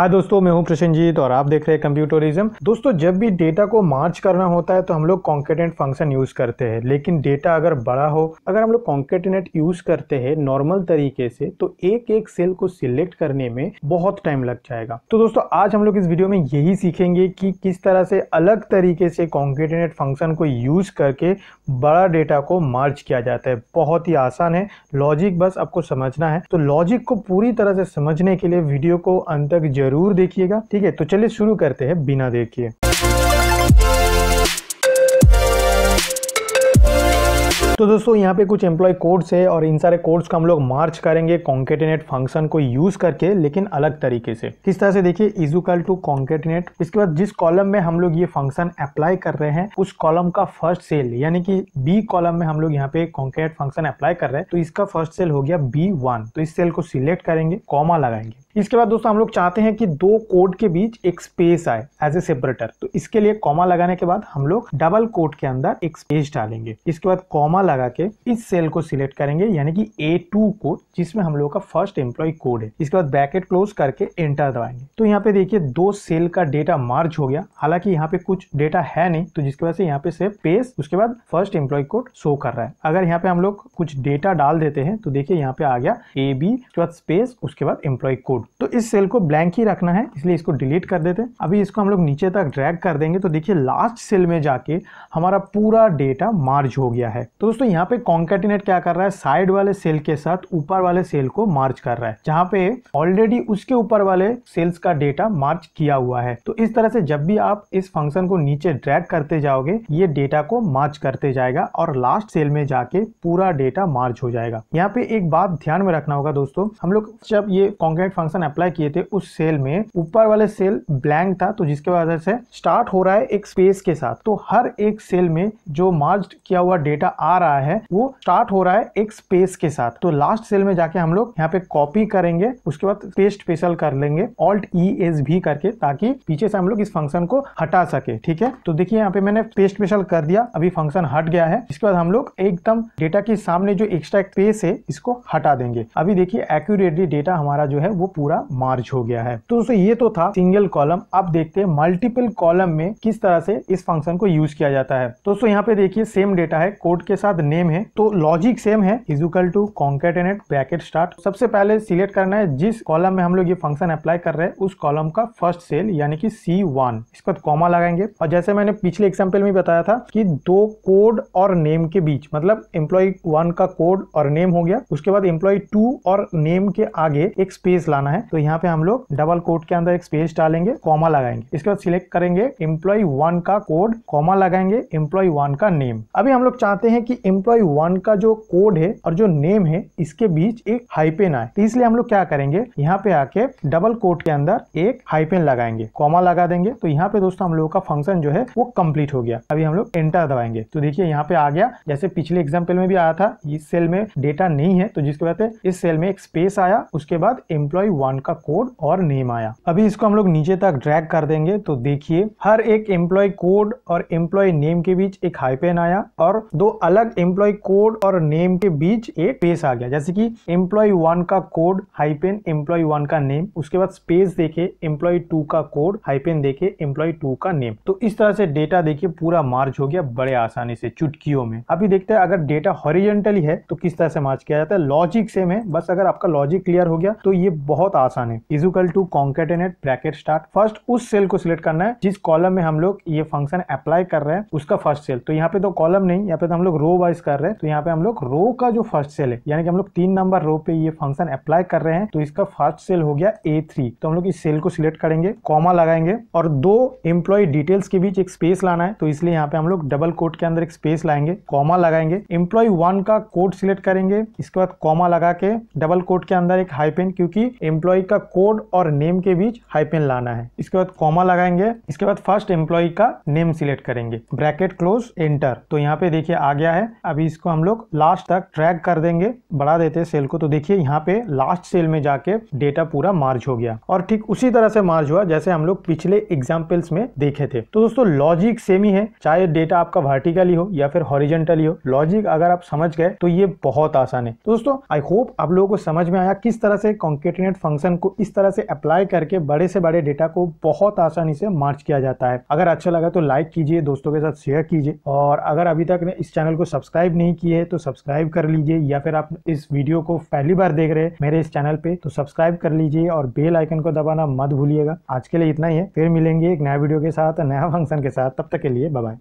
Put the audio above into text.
हाय दोस्तों मैं हूं कृष्ण जीत और आप देख रहे हैं कंप्यूटरिज्म दोस्तों जब भी डेटा को मार्च करना होता है तो हम लोग कॉन्केटेंट फंक्शन यूज करते हैं लेकिन डेटा अगर बड़ा हो अगर हम लोग कॉन्केटेनेट यूज करते हैं नॉर्मल तरीके से तो एक एक सेल को सिलेक्ट करने में बहुत टाइम लग जाएगा तो दोस्तों आज हम लोग इस वीडियो में यही सीखेंगे कि किस तरह से अलग तरीके से कॉन्केटेनेट फंक्शन को यूज करके बड़ा डेटा को मार्च किया जाता है बहुत ही आसान है लॉजिक बस आपको समझना है तो लॉजिक को पूरी तरह से समझने के लिए वीडियो को अंत तक ज़रूर देखिएगा ठीक है तो चलिए शुरू करते हैं बिना देखिए तो दोस्तों यहाँ पे कुछ एम्प्लॉय कोड्स है और इन सारे कोड्स का हम लोग मार्च करेंगे कॉन्केटिनेट फंक्शन को यूज करके लेकिन अलग तरीके से किस तरह से देखिए इजुकल टू कॉन्केटिनेट इसके बाद जिस कॉलम में हम लोग ये फंक्शन अप्लाई कर रहे हैं उस कॉलम का फर्स्ट सेल यानी कि बी कॉलम में हम लोग यहाँ पे कॉन्केट फंक्शन अप्लाई कर रहे हैं तो इसका फर्स्ट सेल हो गया बी वन तो इस सेल को सिलेक्ट करेंगे कॉमा लगाएंगे इसके बाद दोस्तों हम लोग चाहते हैं कि दो कोड के बीच एक स्पेस आए एज ए सेपरेटर तो इसके लिए कॉमा लगाने के बाद हम लोग डबल कोड के अंदर एक स्पेस डालेंगे इसके बाद कॉमा लगा के इस सेल को सिलेक्ट करेंगे यानी कि ए टू को जिसमें हम लोगों का फर्स्ट एम्प्लॉय कोड है इसके बाद ब्रैकेट क्लोज करके एंटर दबाएंगे तो यहाँ पे देखिए दो सेल का डेटा मार्च हो गया हालांकि यहाँ पे कुछ डेटा है नहीं तो जिसकी वजह से यहाँ पे सिर्फ पेस उसके बाद फर्स्ट एम्प्लॉय कोड शो कर रहा है अगर यहाँ पे हम लोग कुछ डेटा डाल देते हैं तो देखिये यहाँ पे आ गया ए बी स्पेस उसके बाद एम्प्लॉय कोड तो इस सेल को ब्लैंक ही रखना है इसलिए इसको डिलीट कर देते हैं अभी इसको हम लोग नीचे तक ड्रैग कर देंगे तो देखिए लास्ट सेल में जाके हमारा पूरा डेटा मार्ज हो गया है तो दोस्तों यहाँ पे कॉन्केटिनेट क्या कर रहा है साइड वाले सेल के साथ ऊपर वाले सेल को मार्च कर रहा है जहाँ पे ऑलरेडी उसके ऊपर वाले सेल्स का डेटा मार्च किया हुआ है तो इस तरह से जब भी आप इस फंक्शन को नीचे ड्रैग करते जाओगे ये डेटा को मार्च करते जाएगा और लास्ट सेल में जाके पूरा डेटा मार्च हो जाएगा यहाँ पे एक बात ध्यान में रखना होगा दोस्तों हम लोग जब ये कॉन्केट फंक्शन अप्लाई किए थे उस सेल में ऊपर वाले सेल ब्लैंक था तो जिसके वजह से स्टार्ट हो रहा है एक स्पेस के साथ तो हर एक सेल में जो मार्च किया हुआ डेटा आ रहा है वो स्टार्ट हो रहा है एक स्पेस के साथ तो लास्ट सेल में जाके हम लोग यहाँ पे कॉपी करेंगे उसके बाद पेस्ट स्पेशल कर लेंगे ऑल्ट ई एस भी करके ताकि पीछे से हम लोग इस फंक्शन को हटा सके ठीक है तो देखिए यहाँ पे मैंने पेस्ट स्पेशल कर दिया अभी फंक्शन हट गया है इसके बाद हम लोग एकदम डेटा के सामने जो एक्स्ट्रा स्पेस है इसको हटा देंगे अभी देखिए एक्यूरेटली डेटा हमारा जो है वो पूरा मार्च हो गया है तो दोस्तों ये तो था सिंगल कॉलम अब देखते हैं मल्टीपल कॉलम में किस तरह से इस फंक्शन को यूज किया जाता है दोस्तों यहाँ पे देखिए सेम डेटा है कोड के साथ साथ नेम है तो लॉजिक सेम है is equal to concatenate bracket start सबसे पहले सिलेक्ट करना है जिस कॉलम में हम लोग ये फंक्शन अप्लाई कर रहे हैं उस कॉलम का फर्स्ट सेल यानी कि सी वन इसका कॉमा लगाएंगे और जैसे मैंने पिछले एग्जाम्पल में बताया था कि दो कोड और नेम के बीच मतलब एम्प्लॉय वन का कोड और नेम हो गया उसके बाद एम्प्लॉय टू और नेम के आगे एक स्पेस लाना है तो यहाँ पे हम लोग डबल कोड के अंदर एक स्पेस डालेंगे कॉमा लगाएंगे इसके बाद सिलेक्ट करेंगे एम्प्लॉय वन का कोड कॉमा लगाएंगे एम्प्लॉय वन का नेम अभी हम लोग चाहते हैं कि एम्प्लॉय वन का जो कोड है और जो नेम है इसके बीच एक हाइपेन आए तो इसलिए हम लोग क्या करेंगे यहाँ पे आके डबल कोड के अंदर एक हाइपेन लगाएंगे कॉमा लगा देंगे तो यहाँ पे दोस्तों हम लोगों का फंक्शन जो है वो कम्प्लीट हो गया अभी हम लोग एंटर दबाएंगे तो देखिये यहाँ पे आ गया जैसे पिछले एग्जाम्पल में भी आया था इस सेल में डेटा नहीं है तो जिसके वजह से इस सेल में एक स्पेस आया उसके बाद एम्प्लॉय वन का कोड और नेम आया अभी इसको हम लोग नीचे तक ड्रैग कर देंगे तो देखिए हर एक एम्प्लॉय कोड और एम्प्लॉय नेम के बीच एक हाइपेन आया और दो अलग बाद एम्प्लॉय कोड और नेम के बीच एक स्पेस आ गया जैसे कि एम्प्लॉय वन का कोड हाइपेन एम्प्लॉय वन का नेम उसके बाद स्पेस देखे एम्प्लॉय टू का कोड हाइपेन देखे एम्प्लॉय टू का नेम तो इस तरह से डेटा देखिए पूरा मार्च हो गया बड़े आसानी से चुटकियों में अभी देखते हैं अगर डेटा हॉरिजेंटली है तो किस तरह से मार्च किया जाता है लॉजिक सेम है बस अगर आपका लॉजिक क्लियर हो गया तो ये बहुत आसान है equal to concatenate bracket start first उस सेल को सिलेक्ट करना है जिस कॉलम में हम लोग ये फंक्शन अप्लाई कर रहे हैं उसका फर्स्ट सेल तो यहाँ पे तो कॉलम नहीं यहाँ पे तो हम लोग रो वाइज कर रहे हैं तो यहाँ पे हम लोग रो का जो फर्स्ट सेल है यानी कि हम लोग तीन नंबर रो पे ये फंक्शन अप्लाई कर रहे हैं तो इसका फर्स्ट सेल हो गया ए तो हम लोग इस सेल को सिलेक्ट करेंगे कॉमा लगाएंगे और दो एम्प्लॉय डिटेल्स के बीच एक स्पेस लाना है तो इसलिए यहाँ पे हम लोग डबल कोट के अंदर एक स्पेस लाएंगे कॉमा लगाएंगे एम्प्लॉय वन का कोड सिलेक्ट करेंगे इसके बाद कॉमा लगा के डबल कोट के अंदर एक हाईपेन क्योंकि एम्प्लॉय का कोड और नेम के बीच हाईपेन लाना है इसके बाद कॉमा लगाएंगे इसके बाद फर्स्ट एम्प्लॉय का नेम सिलेक्ट करेंगे ब्रैकेट क्लोज एंटर तो यहाँ पे देखिए आ गया है अभी इसको हम लोग लास्ट तक ट्रैक कर देंगे बढ़ा देते हैं सेल को तो देखिए यहाँ पे लास्ट सेल में जाके डेटा पूरा मार्ज हो गया और ठीक उसी तरह से मार्ज हुआ जैसे हम लोग पिछले एग्जाम्पल्स में देखे थे तो दोस्तों लॉजिक सेम ही है चाहे डेटा आपका वर्टिकली हो या फिर हॉरिजेंटली हो लॉजिक अगर आप समझ गए तो ये बहुत आसान है तो दोस्तों आई होप आप लोगों को समझ में आया किस तरह से कॉन्केटिनेट फंक्शन को इस तरह से अप्लाई करके बड़े से बड़े डेटा को बहुत आसानी से मार्च किया जाता है अगर अच्छा लगा तो लाइक कीजिए दोस्तों के साथ शेयर कीजिए और अगर अभी तक इस चैनल को सब सब्सक्राइब नहीं किए तो सब्सक्राइब कर लीजिए या फिर आप इस वीडियो को पहली बार देख रहे हैं मेरे इस चैनल पे तो सब्सक्राइब कर लीजिए और बेल आइकन को दबाना मत भूलिएगा आज के लिए इतना ही है फिर मिलेंगे एक नया वीडियो के साथ नया फंक्शन के साथ तब तक के लिए बाय